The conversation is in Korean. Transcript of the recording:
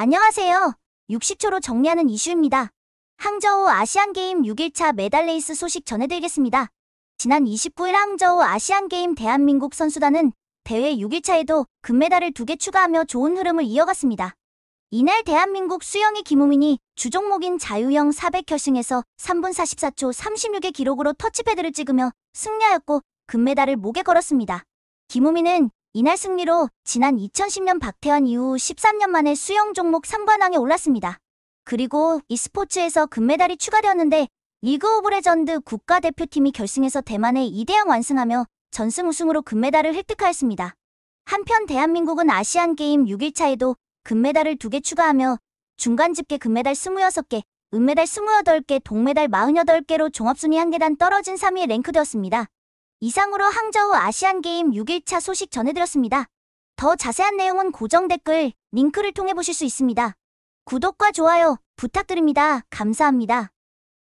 안녕하세요. 60초로 정리하는 이슈입니다. 항저우 아시안게임 6일차 메달레이스 소식 전해드리겠습니다. 지난 29일 항저우 아시안게임 대한민국 선수단은 대회 6일차에도 금메달을 2개 추가하며 좋은 흐름을 이어갔습니다. 이날 대한민국 수영의 김우민이 주종목인 자유형 400결승에서 3분 44초 36의 기록으로 터치패드를 찍으며 승리하였고 금메달을 목에 걸었습니다. 김우민은 이날 승리로 지난 2010년 박태환 이후 13년 만에 수영 종목 3관왕에 올랐습니다. 그리고 e스포츠에서 금메달이 추가되었는데 리그 오브 레전드 국가대표팀이 결승에서 대만에 2대0 완승하며 전승 우승으로 금메달을 획득하였습니다. 한편 대한민국은 아시안게임 6일차에도 금메달을 2개 추가하며 중간 집계 금메달 26개, 은메달 28개, 동메달 48개로 종합순위 한 계단 떨어진 3위에 랭크되었습니다. 이상으로 항저우 아시안게임 6일차 소식 전해드렸습니다. 더 자세한 내용은 고정 댓글, 링크를 통해 보실 수 있습니다. 구독과 좋아요 부탁드립니다. 감사합니다.